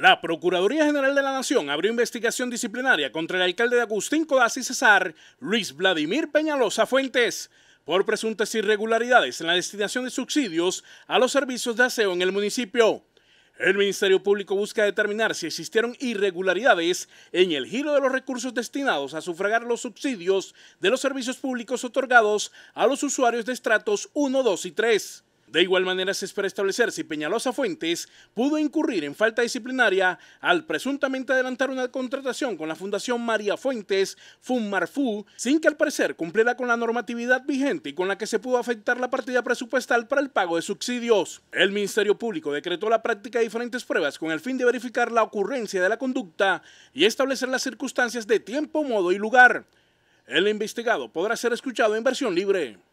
La Procuraduría General de la Nación abrió investigación disciplinaria contra el alcalde de Agustín Codazzi César, Luis Vladimir Peñalosa Fuentes, por presuntas irregularidades en la destinación de subsidios a los servicios de aseo en el municipio. El Ministerio Público busca determinar si existieron irregularidades en el giro de los recursos destinados a sufragar los subsidios de los servicios públicos otorgados a los usuarios de estratos 1, 2 y 3. De igual manera se espera establecer si Peñalosa Fuentes pudo incurrir en falta disciplinaria al presuntamente adelantar una contratación con la Fundación María Fuentes, FUNMARFU, sin que al parecer cumpliera con la normatividad vigente y con la que se pudo afectar la partida presupuestal para el pago de subsidios. El Ministerio Público decretó la práctica de diferentes pruebas con el fin de verificar la ocurrencia de la conducta y establecer las circunstancias de tiempo, modo y lugar. El investigado podrá ser escuchado en versión libre.